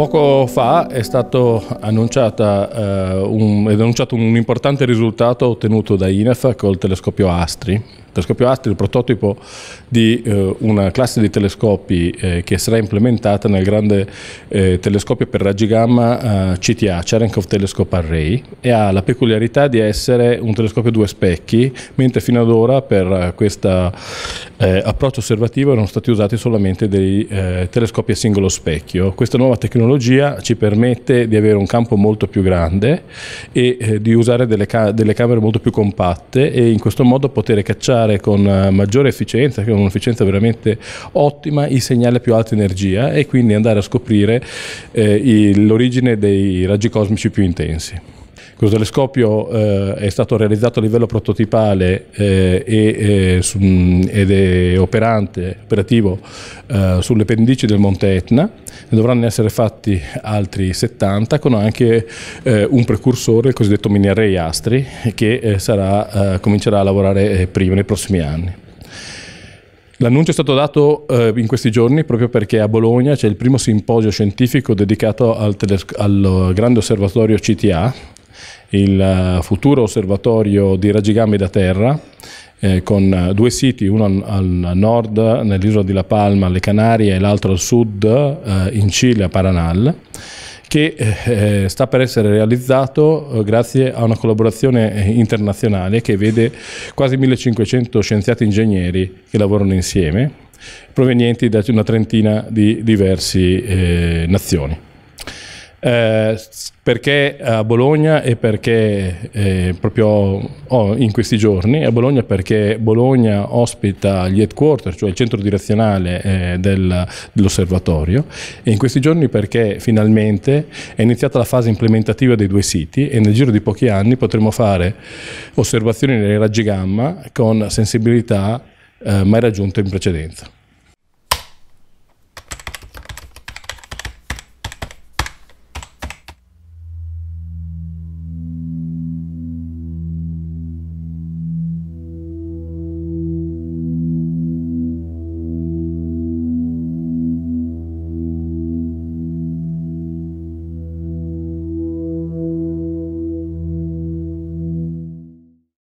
Poco fa è stato annunciato eh, un, un importante risultato ottenuto da INEF col telescopio Astri, il telescopio Astri è il prototipo di eh, una classe di telescopi eh, che sarà implementata nel grande eh, telescopio per raggi gamma eh, CTA, Cherenkov Telescope Array, e ha la peculiarità di essere un telescopio a due specchi, mentre fino ad ora per questa eh, approccio osservativo erano stati usati solamente dei eh, telescopi a singolo specchio. Questa nuova tecnologia ci permette di avere un campo molto più grande e eh, di usare delle, ca- delle, camere molto più compatte e in questo modo poter cacciare con eh, maggiore efficienza, con un'efficienza veramente ottima, i segnali a più alta energia e quindi andare a scoprire eh, il, l'origine dei raggi cosmici più intensi. Questo telescopio eh, è stato realizzato a livello prototipale eh, e, eh, su, mm, ed è operante, operativo eh, sulle pendici del Monte Etna, ne dovranno essere fatti altri 70 con anche eh, un precursore, il cosiddetto mini array astri, che sarà, comincerà a lavorare prima nei prossimi anni. L'annuncio è stato dato eh, in questi giorni proprio perché a Bologna c'è il primo simposio scientifico dedicato al, al grande osservatorio CTA il eh, futuro osservatorio di Ragigambi da Terra, eh, con eh, due siti, uno al nord nell'isola di La Palma, alle Canarie, e l'altro al sud eh, in Cile, a Paranal che eh, eh sta per essere realizzato eh, grazie a una collaborazione internazionale che vede quasi 1500 scienziati e ingegneri che lavorano insieme, provenienti da una trentina di diverse eh, nazioni. Eh, perché a Bologna e perché eh, proprio oh, in questi giorni, a Bologna perché Bologna ospita gli headquarter, cioè il centro direzionale eh, del, dell'osservatorio e in questi giorni perché finalmente è iniziata la fase implementativa dei due siti e nel giro di pochi anni potremo fare osservazioni nei raggi gamma con sensibilità eh, mai raggiunte in precedenza.